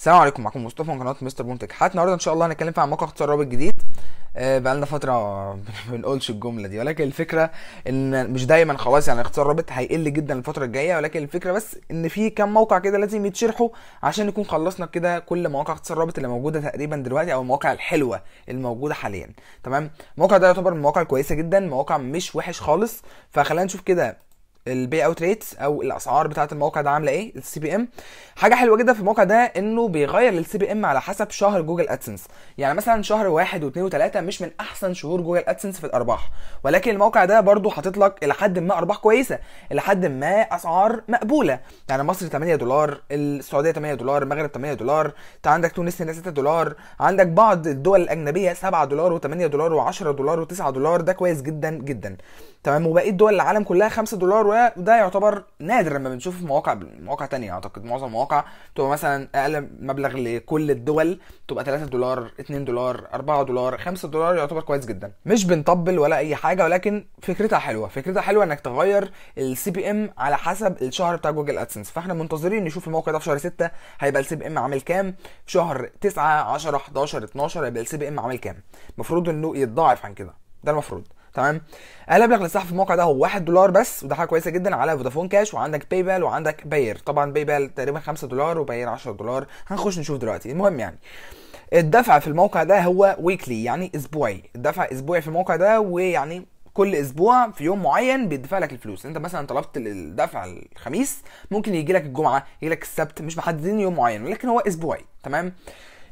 السلام عليكم معكم مصطفى من قناه مستر منتج حتى النهارده ان شاء الله هنتكلم في عن موقع اختصار رابط جديد آه بقالنا فتره ما بنقولش الجمله دي ولكن الفكره ان مش دايما خلاص يعني اختصار رابط هيقل جدا الفتره الجايه ولكن الفكره بس ان في كام موقع كده لازم يتشرحوا عشان نكون خلصنا كده كل مواقع اختصار رابط اللي موجوده تقريبا دلوقتي او المواقع الحلوه الموجوده حاليا تمام الموقع ده يعتبر من المواقع الكويسه جدا مواقع مش وحش خالص فخلينا نشوف كده البي اوت ريتس او الاسعار بتاعه الموقع ده عامله ايه السي بي ام حاجه حلوه جدا في الموقع ده انه بيغير السي بي ام على حسب شهر جوجل ادسنس يعني مثلا شهر واحد واثنين وثلاثه مش من احسن شهور جوجل ادسنس في الارباح ولكن الموقع ده برضو حاطط لك الى حد ما ارباح كويسه الى حد ما اسعار مقبوله يعني مصر 8 دولار السعوديه 8 دولار المغرب 8 دولار انت عندك تونس 6 دولار عندك بعض الدول الاجنبيه 7 دولار و8 دولار و10 دولار و9 دولار ده كويس جدا جدا تمام وبقيه دول العالم كلها 5 دولار وده يعتبر نادر لما بنشوفه في مواقع مواقع تانية اعتقد معظم المواقع تبقى مثلا اقل مبلغ لكل الدول تبقى 3 دولار 2 دولار 4 دولار 5 دولار يعتبر كويس جدا مش بنطبل ولا اي حاجه ولكن فكرتها حلوه فكرتها حلوه انك تغير السي بي ام على حسب الشهر بتاع جوجل ادسنس فاحنا منتظرين نشوف الموقع ده في شهر 6 هيبقى السي بي ام عامل كام في شهر 9 10 11 12 هيبقى السي بي ام عامل كام المفروض انه يتضاعف عن كده ده المفروض تمام اقل مبلغ للسحب في الموقع ده هو 1 دولار بس وده حاجه كويسه جدا على فودافون كاش وعندك باي بال وعندك باير طبعا باي بال تقريبا 5 دولار وباير 10 دولار هنخش نشوف دلوقتي المهم يعني الدفع في الموقع ده هو ويكلي يعني اسبوعي الدفع اسبوعي في الموقع ده ويعني كل اسبوع في يوم معين بيدفع لك الفلوس انت مثلا طلبت الدفع الخميس ممكن يجي لك الجمعه يجي لك السبت مش محددين يوم معين ولكن هو اسبوعي تمام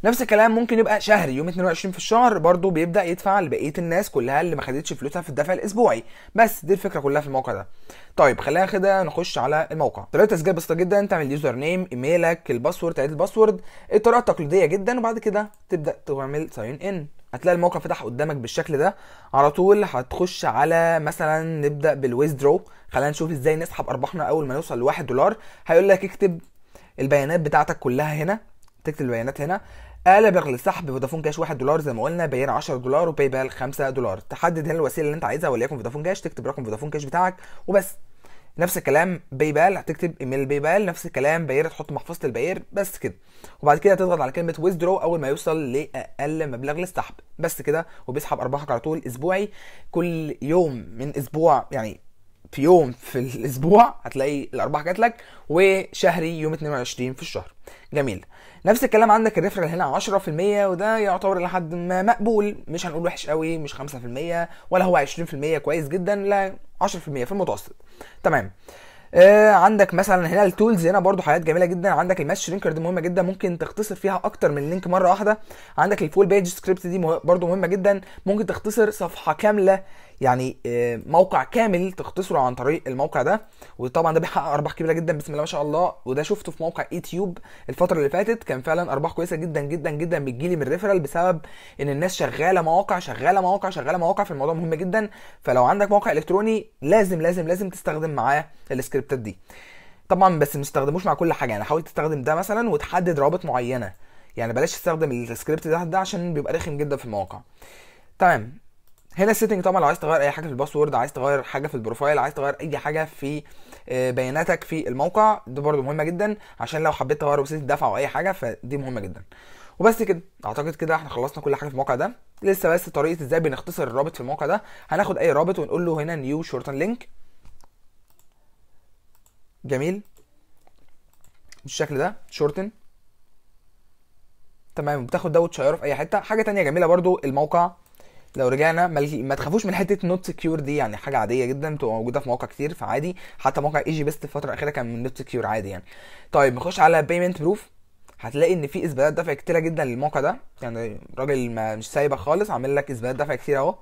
نفس الكلام ممكن يبقى شهري يوم 22 في الشهر برضو بيبدا يدفع لبقيه الناس كلها اللي ما خدتش فلوسها في الدفع الاسبوعي بس دي الفكره كلها في الموقع ده طيب خلينا كده نخش على الموقع طريقه تسجيل بسيطه جدا تعمل يوزر نيم ايميلك الباسورد تعيد الباسورد الطريقه التقليديه جدا وبعد كده تبدا تعمل ساين ان هتلاقي الموقع فتح قدامك بالشكل ده على طول هتخش على مثلا نبدا بالويزدرو خلينا نشوف ازاي نسحب ارباحنا اول ما نوصل لواحد دولار هيقول لك اكتب البيانات بتاعتك كلها هنا تكتب البيانات هنا آلة برغل سحب فودافون كاش 1 دولار زي ما قلنا بيان 10 دولار وباي بال 5 دولار تحدد هنا الوسيله اللي انت عايزها وليكن فودافون كاش تكتب رقم فودافون كاش بتاعك وبس نفس الكلام باي بال هتكتب ايميل باي بال نفس الكلام باير تحط محفظه الباير بس كده وبعد كده هتضغط على كلمه ويزدرو اول ما يوصل لاقل مبلغ للسحب بس كده وبيسحب ارباحك على طول اسبوعي كل يوم من اسبوع يعني في يوم في الاسبوع هتلاقي الارباح جات لك وشهري يوم 22 في الشهر جميل نفس الكلام عندك الريفرال هنا 10% وده يعتبر الى حد ما مقبول مش هنقول وحش قوي مش 5% ولا هو 20% كويس جدا لا 10% في المتوسط تمام آه عندك مثلا هنا التولز هنا برضو حاجات جميله جدا عندك الماش لينكر دي مهمه جدا ممكن تختصر فيها اكتر من لينك مره واحده عندك الفول بيج سكريبت دي برضو مهمه جدا ممكن تختصر صفحه كامله يعني آه موقع كامل تختصره عن طريق الموقع ده وطبعا ده بيحقق ارباح كبيره جدا بسم الله ما شاء الله وده شفته في موقع يوتيوب e الفتره اللي فاتت كان فعلا ارباح كويسه جدا جدا جدا بتجيلي من الريفرال بسبب ان الناس شغاله مواقع شغاله مواقع شغاله مواقع في الموضوع مهم جدا فلو عندك موقع الكتروني لازم لازم لازم تستخدم معاه السكريبت السكريبتات دي طبعا بس ما تستخدموش مع كل حاجه يعني حاول تستخدم ده مثلا وتحدد روابط معينه يعني بلاش تستخدم السكريبت ده ده عشان بيبقى رخم جدا في المواقع تمام هنا السيتنج طبعا لو عايز تغير اي حاجه في الباسورد عايز تغير حاجه في البروفايل عايز تغير اي حاجه في آه، بياناتك في الموقع دي برده مهمه جدا عشان لو حبيت تغير وسيله الدفع او اي حاجه فدي مهمه جدا وبس كده اعتقد كده احنا خلصنا كل حاجه في الموقع ده لسه بس طريقه ازاي بنختصر الرابط في الموقع ده هناخد اي رابط ونقول له هنا نيو شورتن لينك جميل بالشكل ده شورتن تمام بتاخد ده وتشيره في اي حته حاجه تانية جميله برضو الموقع لو رجعنا ما تخافوش من حته نوت سكيور دي يعني حاجه عاديه جدا بتبقى موجوده في مواقع كتير فعادي حتى موقع ايجي بيست الفتره الاخيره كان من نوت سكيور عادي يعني طيب نخش على بيمنت بروف هتلاقي ان في اثباتات دفع كتيره جدا للموقع ده يعني راجل مش سايبك خالص عامل لك اثباتات دفع كتير اهو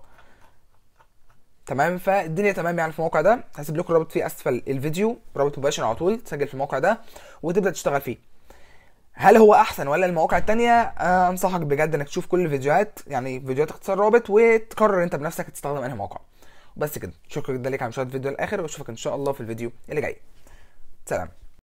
تمام فالدنيا تمام يعني في الموقع ده هسيب لكم الرابط فيه اسفل الفيديو رابط مباشر على طول تسجل في الموقع ده وتبدا تشتغل فيه هل هو احسن ولا المواقع التانية آه انصحك بجد انك تشوف كل الفيديوهات يعني فيديوهات اختصار رابط وتقرر انت بنفسك تستخدم انهي موقع بس كده شكرا جدا ليك على مشاهده الفيديو للاخر واشوفك ان شاء الله في الفيديو اللي جاي سلام